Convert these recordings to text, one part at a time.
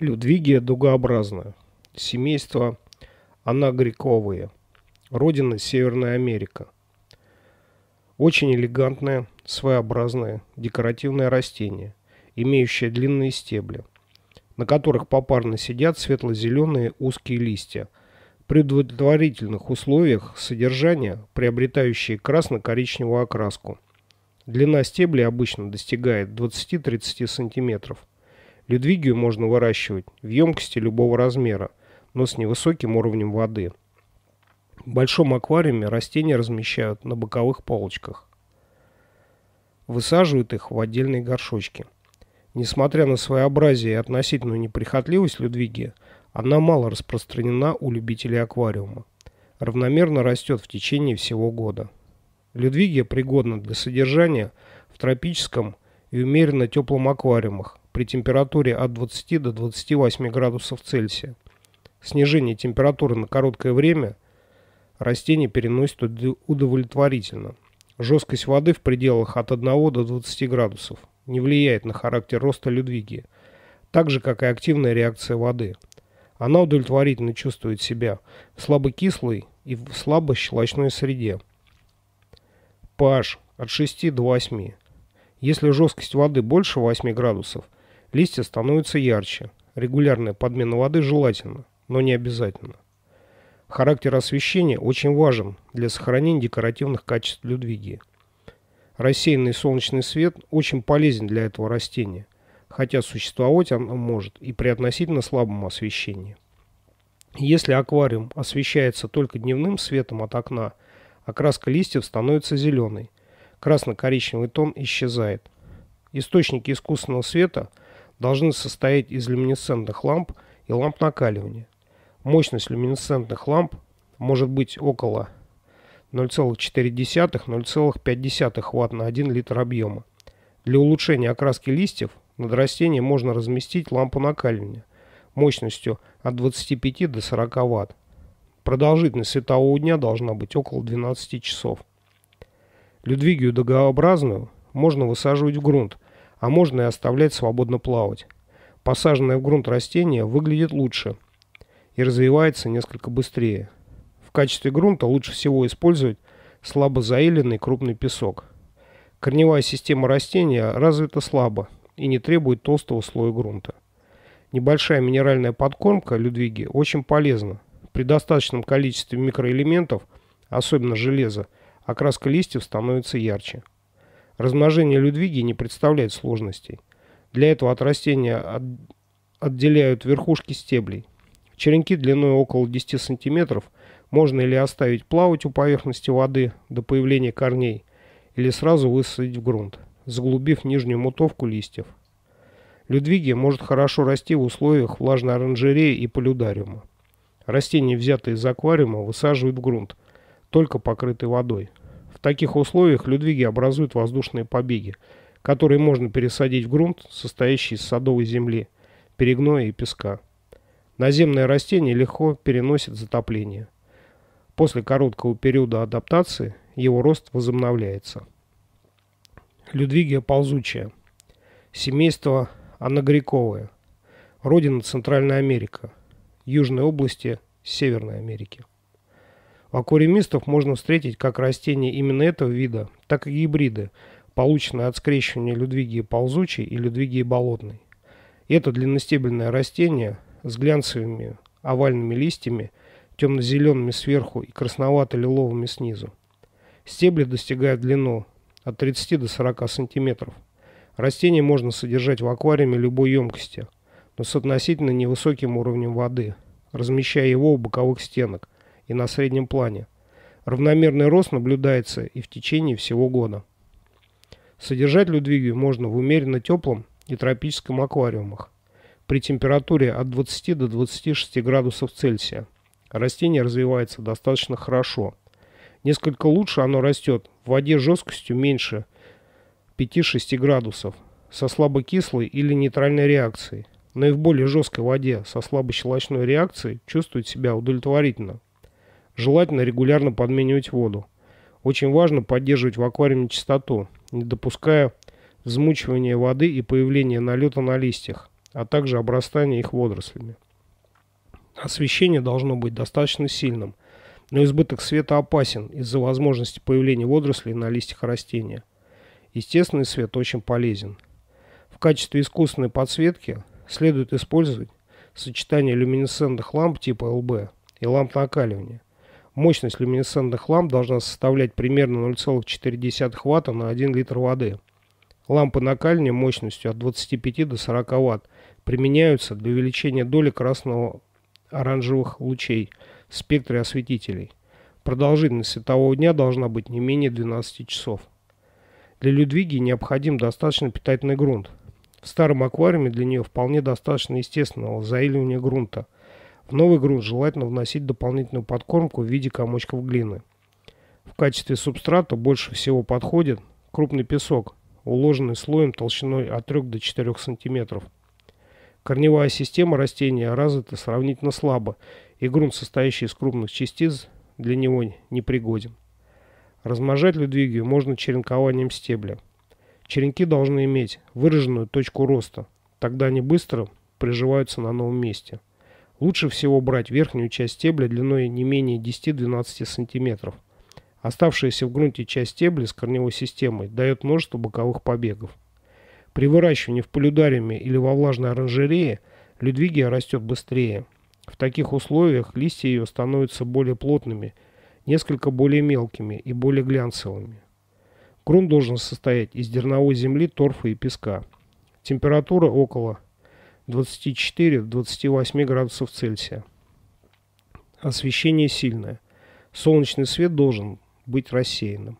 Людвигия дугообразная. Семейство анагриковые. Родина Северная Америка. Очень элегантное, своеобразное, декоративное растение, имеющее длинные стебли, на которых попарно сидят светло-зеленые узкие листья, при удовлетворительных условиях содержания, приобретающие красно-коричневую окраску. Длина стеблей обычно достигает 20-30 сантиметров. Людвигию можно выращивать в емкости любого размера, но с невысоким уровнем воды. В большом аквариуме растения размещают на боковых полочках. Высаживают их в отдельные горшочки. Несмотря на своеобразие и относительную неприхотливость Людвиги, она мало распространена у любителей аквариума. Равномерно растет в течение всего года. Людвигия пригодна для содержания в тропическом и умеренно теплом аквариумах, при температуре от 20 до 28 градусов Цельсия. Снижение температуры на короткое время растение переносит удовлетворительно. Жесткость воды в пределах от 1 до 20 градусов не влияет на характер роста людвиги так же, как и активная реакция воды. Она удовлетворительно чувствует себя в слабокислой и в слабощелочной среде. pH от 6 до 8. Если жесткость воды больше 8 градусов – Листья становятся ярче. Регулярная подмена воды желательно, но не обязательно. Характер освещения очень важен для сохранения декоративных качеств людвигии. Рассеянный солнечный свет очень полезен для этого растения, хотя существовать он может и при относительно слабом освещении. Если аквариум освещается только дневным светом от окна, окраска листьев становится зеленой, красно-коричневый тон исчезает. Источники искусственного света – должны состоять из люминесцентных ламп и ламп накаливания. Мощность люминесцентных ламп может быть около 0,4-0,5 Вт на 1 литр объема. Для улучшения окраски листьев над растением можно разместить лампу накаливания мощностью от 25 до 40 Вт. Продолжительность светового дня должна быть около 12 часов. Людвигию долгообразную можно высаживать в грунт – а можно и оставлять свободно плавать. Посаженное в грунт растение выглядит лучше и развивается несколько быстрее. В качестве грунта лучше всего использовать слабо заиленный крупный песок. Корневая система растения развита слабо и не требует толстого слоя грунта. Небольшая минеральная подкормка Людвиги очень полезна. При достаточном количестве микроэлементов, особенно железа, окраска листьев становится ярче. Размножение Людвиги не представляет сложностей. Для этого от растения от... отделяют верхушки стеблей. Черенки длиной около 10 см можно или оставить плавать у поверхности воды до появления корней, или сразу высадить в грунт, заглубив нижнюю мутовку листьев. Людвигия может хорошо расти в условиях влажной оранжереи и полюдариума. Растения, взятые из аквариума, высаживают в грунт, только покрытый водой. В таких условиях людвиги образуют воздушные побеги, которые можно пересадить в грунт, состоящий из садовой земли, перегноя и песка. Наземные растения легко переносят затопление. После короткого периода адаптации его рост возобновляется. Людвигия ползучая. Семейство анагриковое. Родина Центральная Америка. Южной области Северной Америки. Акуремистов можно встретить как растения именно этого вида, так и гибриды, полученные от скрещивания Людвигии ползучей и Людвигии болотной. Это длинностебельное растение с глянцевыми овальными листьями, темно-зелеными сверху и красновато-лиловыми снизу. Стебли достигают длину от 30 до 40 сантиметров. Растение можно содержать в аквариуме любой емкости, но с относительно невысоким уровнем воды, размещая его у боковых стенок, и на среднем плане. Равномерный рост наблюдается и в течение всего года. Содержать Людвигию можно в умеренно теплом и тропическом аквариумах при температуре от 20 до 26 градусов Цельсия. Растение развивается достаточно хорошо. Несколько лучше оно растет в воде жесткостью меньше 5-6 градусов, со слабокислой или нейтральной реакцией, но и в более жесткой воде со слабощелочной реакцией чувствует себя удовлетворительно, Желательно регулярно подменивать воду. Очень важно поддерживать в аквариуме чистоту, не допуская взмучивания воды и появления налета на листьях, а также обрастания их водорослями. Освещение должно быть достаточно сильным, но избыток света опасен из-за возможности появления водорослей на листьях растения. Естественный свет очень полезен. В качестве искусственной подсветки следует использовать сочетание люминесцентных ламп типа ЛБ и ламп накаливания. Мощность люминесцентных ламп должна составлять примерно 0,4 Вт на 1 литр воды. Лампы накаливания мощностью от 25 до 40 Вт применяются для увеличения доли красного оранжевых лучей в спектре осветителей. Продолжительность светового дня должна быть не менее 12 часов. Для Людвиги необходим достаточно питательный грунт. В старом аквариуме для нее вполне достаточно естественного заиливания грунта – в новый грунт желательно вносить дополнительную подкормку в виде комочков глины. В качестве субстрата больше всего подходит крупный песок, уложенный слоем толщиной от 3 до 4 см. Корневая система растения развита сравнительно слабо, и грунт, состоящий из крупных частиц, для него непригоден. Размножать людвигию можно черенкованием стебля. Черенки должны иметь выраженную точку роста, тогда они быстро приживаются на новом месте. Лучше всего брать верхнюю часть стебля длиной не менее 10-12 см. Оставшаяся в грунте часть стебля с корневой системой дает множество боковых побегов. При выращивании в полюдариуме или во влажной оранжерее людвигия растет быстрее. В таких условиях листья ее становятся более плотными, несколько более мелкими и более глянцевыми. Грунт должен состоять из дерновой земли, торфа и песка. Температура около 24-28 градусов Цельсия. Освещение сильное. Солнечный свет должен быть рассеянным.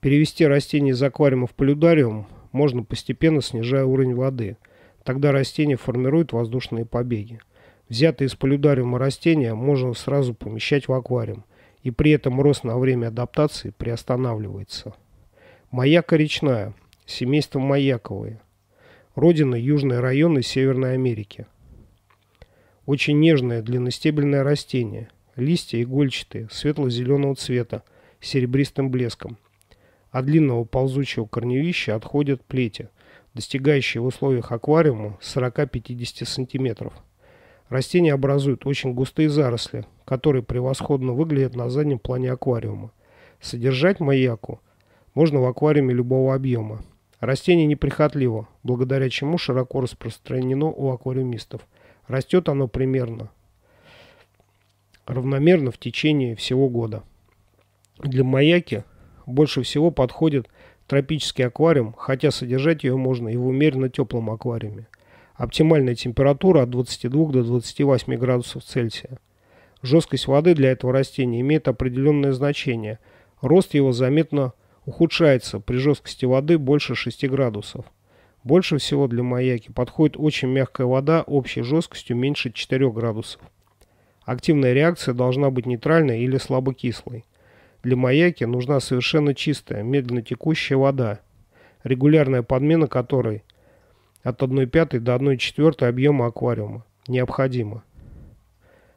Перевести растение из аквариума в полюдариум можно постепенно снижая уровень воды. Тогда растение формирует воздушные побеги. Взятые из полюдариума растения можно сразу помещать в аквариум, и при этом рост на время адаптации приостанавливается. Маяка речная, семейство маяковые родина южные районы Северной Америки. Очень нежное длинностебельное растение. Листья игольчатые, светло-зеленого цвета, с серебристым блеском. От длинного ползучего корневища отходят плети, достигающие в условиях аквариума 40-50 см. Растения образуют очень густые заросли, которые превосходно выглядят на заднем плане аквариума. Содержать маяку можно в аквариуме любого объема, Растение неприхотливо, благодаря чему широко распространено у аквариумистов. Растет оно примерно равномерно в течение всего года. Для маяки больше всего подходит тропический аквариум, хотя содержать ее можно и в умеренно теплом аквариуме. Оптимальная температура от 22 до 28 градусов Цельсия. Жесткость воды для этого растения имеет определенное значение. Рост его заметно ухудшается при жесткости воды больше 6 градусов. Больше всего для маяки подходит очень мягкая вода общей жесткостью меньше 4 градусов. Активная реакция должна быть нейтральной или слабокислой. Для маяки нужна совершенно чистая, медленно текущая вода, регулярная подмена которой от 1,5 до 1,4 объема аквариума необходима.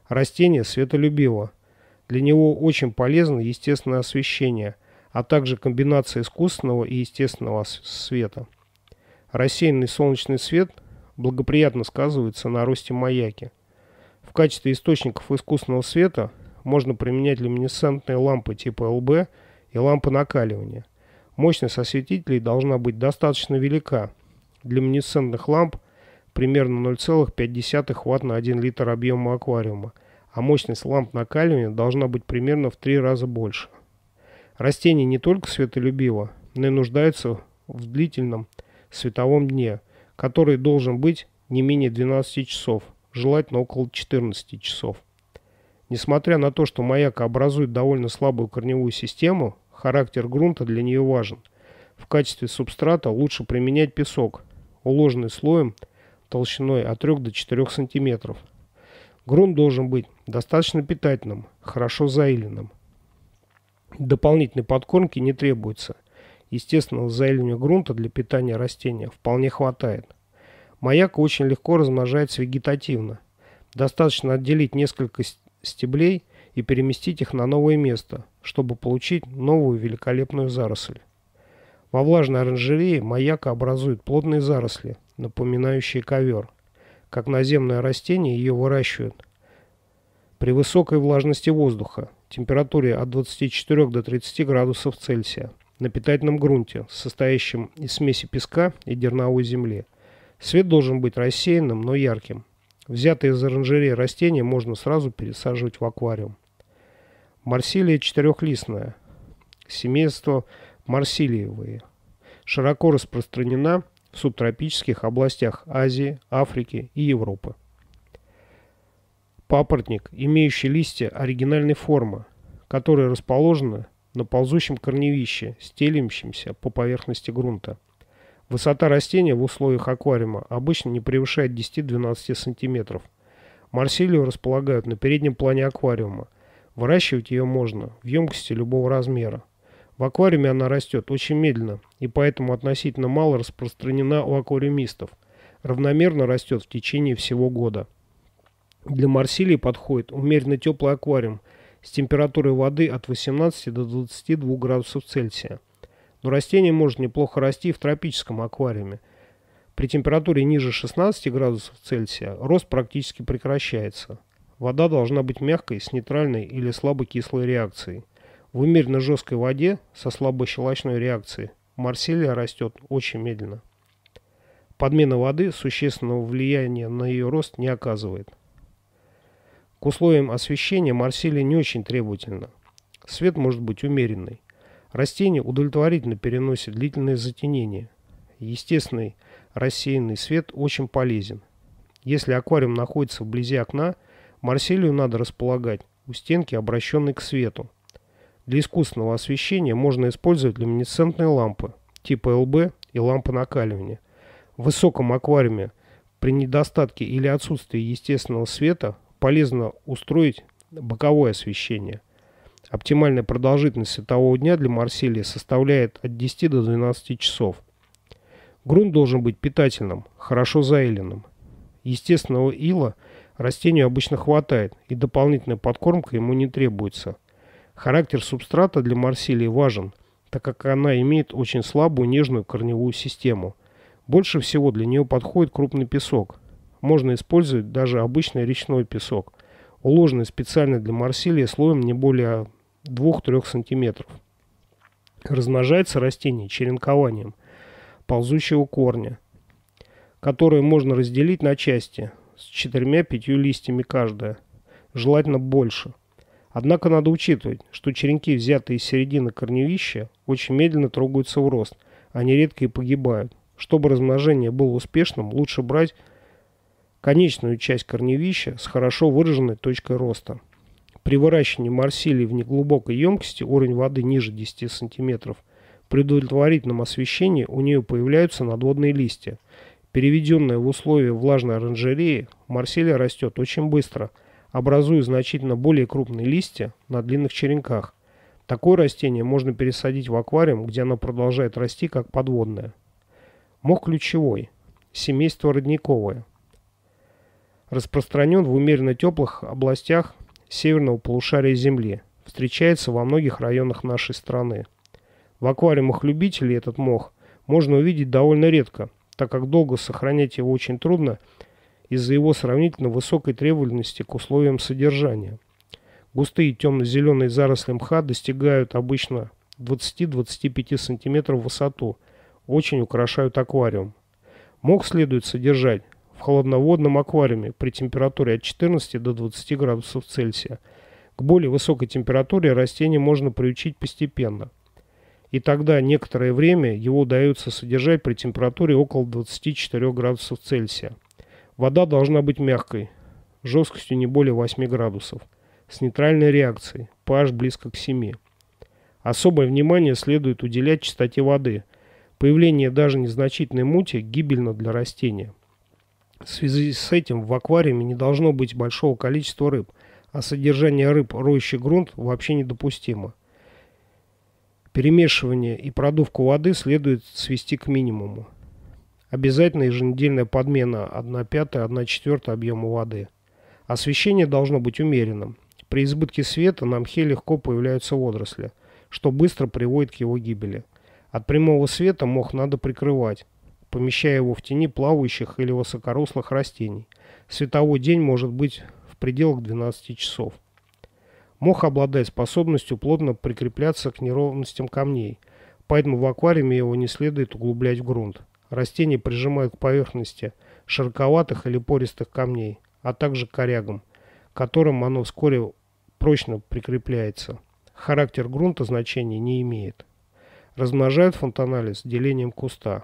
Растение светолюбиво. Для него очень полезно естественное освещение – а также комбинация искусственного и естественного света. Рассеянный солнечный свет благоприятно сказывается на росте маяки. В качестве источников искусственного света можно применять люминесцентные лампы типа ЛБ и лампы накаливания. Мощность осветителей должна быть достаточно велика. Для люминесцентных ламп примерно 0,5 Вт на 1 литр объема аквариума, а мощность ламп накаливания должна быть примерно в 3 раза больше. Растение не только светолюбиво, но и нуждается в длительном световом дне, который должен быть не менее 12 часов, желательно около 14 часов. Несмотря на то, что маяка образует довольно слабую корневую систему, характер грунта для нее важен. В качестве субстрата лучше применять песок, уложенный слоем толщиной от 3 до 4 см. Грунт должен быть достаточно питательным, хорошо заиленным. Дополнительной подкормки не требуется. Естественного заиливания грунта для питания растения вполне хватает. Маяк очень легко размножается вегетативно. Достаточно отделить несколько стеблей и переместить их на новое место, чтобы получить новую великолепную заросль. Во влажной оранжерее маяка образует плотные заросли, напоминающие ковер. Как наземное растение ее выращивают при высокой влажности воздуха, температуре от 24 до 30 градусов Цельсия на питательном грунте, состоящем из смеси песка и дерновой земли. Свет должен быть рассеянным, но ярким. Взятые из оранжереи растения можно сразу пересаживать в аквариум. Марсилия четырехлистная. Семейство марсилиевые. Широко распространена в субтропических областях Азии, Африки и Европы. Папоротник, имеющий листья оригинальной формы, которые расположены на ползущем корневище, стелимщемся по поверхности грунта. Высота растения в условиях аквариума обычно не превышает 10-12 см. Марсилию располагают на переднем плане аквариума. Выращивать ее можно в емкости любого размера. В аквариуме она растет очень медленно и поэтому относительно мало распространена у аквариумистов. Равномерно растет в течение всего года. Для Марсилии подходит умеренно теплый аквариум с температурой воды от 18 до 22 градусов Цельсия. Но растение может неплохо расти и в тропическом аквариуме. При температуре ниже 16 градусов Цельсия рост практически прекращается. Вода должна быть мягкой, с нейтральной или слабокислой реакцией. В умеренно жесткой воде со слабой щелочной реакцией Марсилия растет очень медленно. Подмена воды существенного влияния на ее рост не оказывает условиям освещения Марсилия не очень требовательна. Свет может быть умеренный. Растение удовлетворительно переносит длительное затенение. Естественный рассеянный свет очень полезен. Если аквариум находится вблизи окна, Марсилию надо располагать у стенки, обращенной к свету. Для искусственного освещения можно использовать люминесцентные лампы типа ЛБ и лампы накаливания. В высоком аквариуме при недостатке или отсутствии естественного света полезно устроить боковое освещение. Оптимальная продолжительность светового дня для Марсилии составляет от 10 до 12 часов. Грунт должен быть питательным, хорошо заиленным. Естественного ила растению обычно хватает, и дополнительная подкормка ему не требуется. Характер субстрата для Марсилии важен, так как она имеет очень слабую нежную корневую систему. Больше всего для нее подходит крупный песок – можно использовать даже обычный речной песок, уложенный специально для марсилии слоем не более 2-3 см. Размножается растение черенкованием ползучего корня, которое можно разделить на части с четырьмя-пятью листьями каждая, желательно больше. Однако надо учитывать, что черенки, взятые из середины корневища, очень медленно трогаются в рост, они редко и погибают. Чтобы размножение было успешным, лучше брать конечную часть корневища с хорошо выраженной точкой роста. При выращивании марсилии в неглубокой емкости уровень воды ниже 10 см. При удовлетворительном освещении у нее появляются надводные листья. Переведенная в условия влажной оранжереи, марсилия растет очень быстро, образуя значительно более крупные листья на длинных черенках. Такое растение можно пересадить в аквариум, где оно продолжает расти как подводное. Мох ключевой. Семейство родниковое. Распространен в умеренно теплых областях северного полушария Земли. Встречается во многих районах нашей страны. В аквариумах любителей этот мох можно увидеть довольно редко, так как долго сохранять его очень трудно из-за его сравнительно высокой требовательности к условиям содержания. Густые темно-зеленые заросли мха достигают обычно 20-25 см в высоту, очень украшают аквариум. Мох следует содержать холодноводном аквариуме при температуре от 14 до 20 градусов Цельсия. К более высокой температуре растение можно приучить постепенно. И тогда некоторое время его удается содержать при температуре около 24 градусов Цельсия. Вода должна быть мягкой, жесткостью не более 8 градусов, с нейтральной реакцией, pH близко к 7. Особое внимание следует уделять чистоте воды. Появление даже незначительной мути гибельно для растения. В связи с этим в аквариуме не должно быть большого количества рыб, а содержание рыб, роющий грунт, вообще недопустимо. Перемешивание и продувку воды следует свести к минимуму. Обязательно еженедельная подмена 1 пятая, 1 четвертая объема воды. Освещение должно быть умеренным. При избытке света на мхе легко появляются водоросли, что быстро приводит к его гибели. От прямого света мох надо прикрывать, помещая его в тени плавающих или высокорослых растений. Световой день может быть в пределах 12 часов. Мох обладает способностью плотно прикрепляться к неровностям камней, поэтому в аквариуме его не следует углублять в грунт. Растения прижимают к поверхности широковатых или пористых камней, а также корягам, к которым оно вскоре прочно прикрепляется. Характер грунта значения не имеет. Размножают фонтанализ делением куста.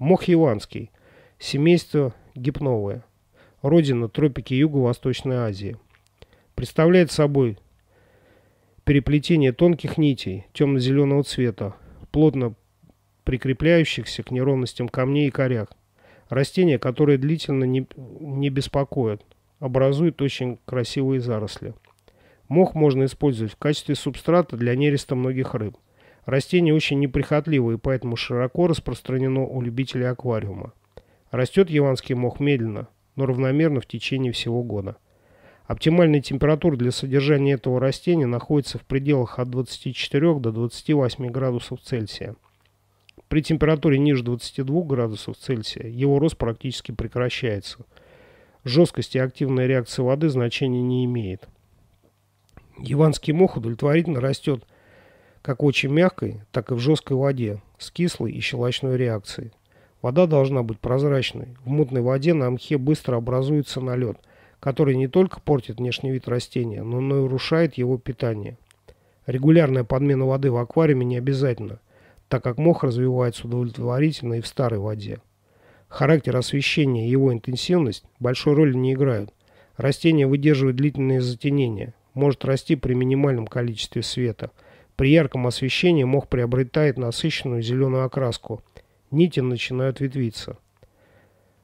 Мох яванский. Семейство гипновое. Родина тропики Юго-Восточной Азии. Представляет собой переплетение тонких нитей темно-зеленого цвета, плотно прикрепляющихся к неровностям камней и коряк. Растения, которые длительно не, не беспокоят, образуют очень красивые заросли. Мох можно использовать в качестве субстрата для нереста многих рыб – Растение очень неприхотливо и поэтому широко распространено у любителей аквариума. Растет яванский мох медленно, но равномерно в течение всего года. Оптимальная температура для содержания этого растения находится в пределах от 24 до 28 градусов Цельсия. При температуре ниже 22 градусов Цельсия его рост практически прекращается. Жесткость и активная реакция воды значения не имеет. Яванский мох удовлетворительно растет – как в очень мягкой, так и в жесткой воде с кислой и щелочной реакцией. Вода должна быть прозрачной. В мутной воде на мхе быстро образуется налет, который не только портит внешний вид растения, но и нарушает его питание. Регулярная подмена воды в аквариуме не обязательно, так как мох развивается удовлетворительно и в старой воде. Характер освещения и его интенсивность большой роли не играют. Растение выдерживает длительные затенения, может расти при минимальном количестве света – при ярком освещении мох приобретает насыщенную зеленую окраску. Нити начинают ветвиться.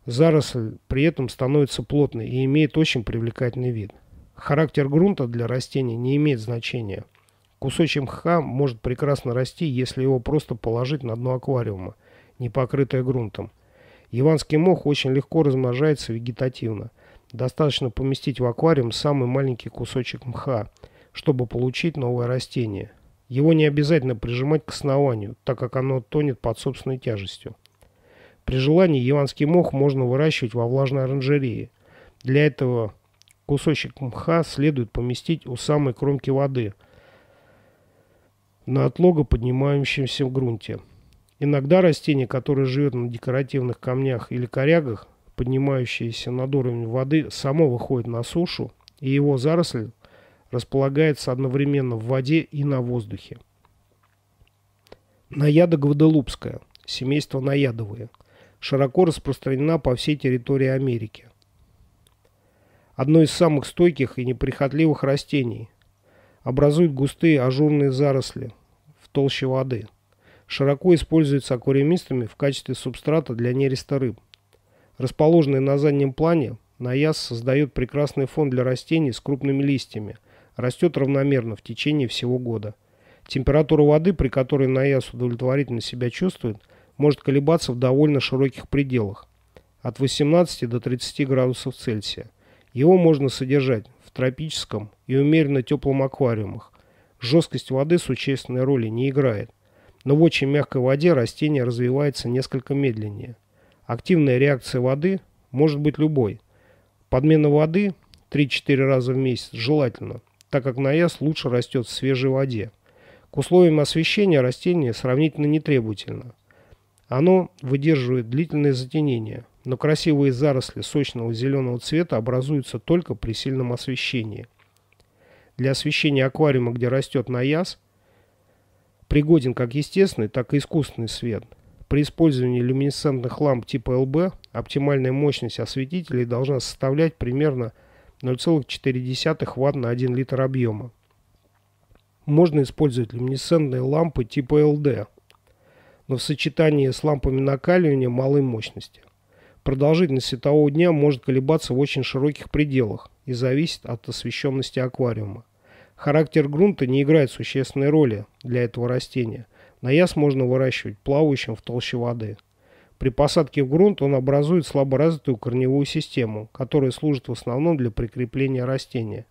Заросль при этом становится плотной и имеет очень привлекательный вид. Характер грунта для растения не имеет значения. Кусочек мха может прекрасно расти, если его просто положить на дно аквариума, не покрытое грунтом. Иванский мох очень легко размножается вегетативно. Достаточно поместить в аквариум самый маленький кусочек мха, чтобы получить новое растение. Его не обязательно прижимать к основанию, так как оно тонет под собственной тяжестью. При желании яванский мох можно выращивать во влажной оранжерее. Для этого кусочек мха следует поместить у самой кромки воды на отлого поднимающемся в грунте. Иногда растение, которое живет на декоративных камнях или корягах, поднимающееся над уровнем воды, само выходит на сушу, и его заросль располагается одновременно в воде и на воздухе. Наяда гваделупская, семейство наядовые, широко распространена по всей территории Америки. Одно из самых стойких и неприхотливых растений. Образует густые ажурные заросли в толще воды. Широко используется аквариумистами в качестве субстрата для нереста рыб. Расположенный на заднем плане, наяз создает прекрасный фон для растений с крупными листьями – растет равномерно в течение всего года. Температура воды, при которой наяс удовлетворительно себя чувствует, может колебаться в довольно широких пределах – от 18 до 30 градусов Цельсия. Его можно содержать в тропическом и умеренно теплом аквариумах. Жесткость воды существенной роли не играет, но в очень мягкой воде растение развивается несколько медленнее. Активная реакция воды может быть любой. Подмена воды 3-4 раза в месяц желательно – так как наезд лучше растет в свежей воде. К условиям освещения растение сравнительно нетребовательно. Оно выдерживает длительное затенение, но красивые заросли сочного зеленого цвета образуются только при сильном освещении. Для освещения аквариума, где растет наяз, пригоден как естественный, так и искусственный свет. При использовании люминесцентных ламп типа ЛБ оптимальная мощность осветителей должна составлять примерно 0,5 0,4 Вт на 1 литр объема. Можно использовать люминесцентные лампы типа LD, но в сочетании с лампами накаливания малой мощности. Продолжительность светового дня может колебаться в очень широких пределах и зависит от освещенности аквариума. Характер грунта не играет существенной роли для этого растения. Наяс можно выращивать плавающим в толще воды. При посадке в грунт он образует слаборазвитую корневую систему, которая служит в основном для прикрепления растения.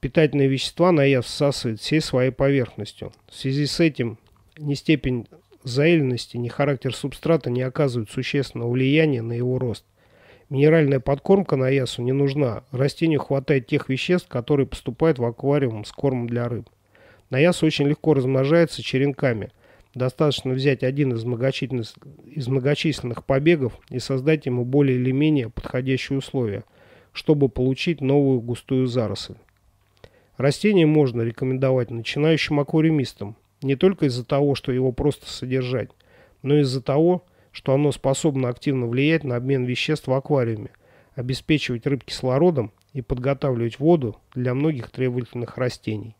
Питательные вещества наяв всасывает всей своей поверхностью. В связи с этим ни степень заильности, ни характер субстрата не оказывают существенного влияния на его рост. Минеральная подкормка на ясу не нужна. Растению хватает тех веществ, которые поступают в аквариум с кормом для рыб. Наяс очень легко размножается черенками. Достаточно взять один из многочисленных, из многочисленных побегов и создать ему более или менее подходящие условия, чтобы получить новую густую заросль. Растение можно рекомендовать начинающим аквариумистам, не только из-за того, что его просто содержать, но и из-за того, что оно способно активно влиять на обмен веществ в аквариуме, обеспечивать рыб кислородом и подготавливать воду для многих требовательных растений.